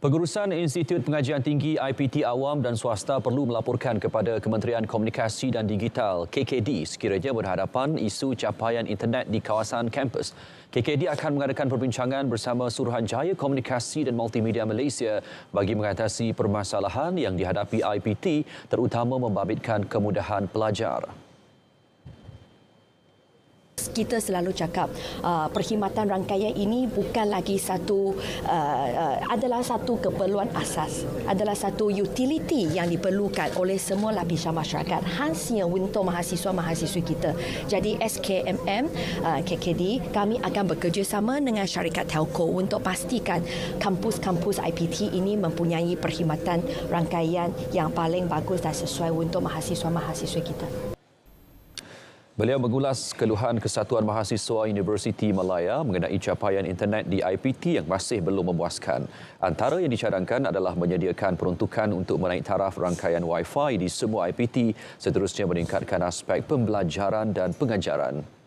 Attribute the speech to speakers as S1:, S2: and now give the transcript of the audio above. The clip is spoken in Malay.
S1: Pengurusan Institut Pengajian Tinggi IPT Awam dan Swasta perlu melaporkan kepada Kementerian Komunikasi dan Digital KKD sekiranya berhadapan isu capaian internet di kawasan kampus. KKD akan mengadakan perbincangan bersama Suruhanjaya Komunikasi dan Multimedia Malaysia bagi mengatasi permasalahan yang dihadapi IPT terutama membabitkan kemudahan pelajar
S2: kita selalu cakap uh, perkhidmatan rangkaian ini bukan lagi satu uh, uh, adalah satu keperluan asas adalah satu utiliti yang diperlukan oleh semua lapisan masyarakat khasnya untuk mahasiswa-mahasiswa kita jadi SKMM uh, KKD kami akan bekerjasama dengan syarikat telco untuk pastikan kampus-kampus IPT ini mempunyai perkhidmatan rangkaian yang paling bagus dan sesuai untuk mahasiswa-mahasiswa kita
S1: Beliau mengulas keluhan Kesatuan Mahasiswa Universiti Malaya mengenai capaian internet di IPT yang masih belum memuaskan. Antara yang dicadangkan adalah menyediakan peruntukan untuk menaik taraf rangkaian Wi-Fi di semua IPT, seterusnya meningkatkan aspek pembelajaran dan pengajaran.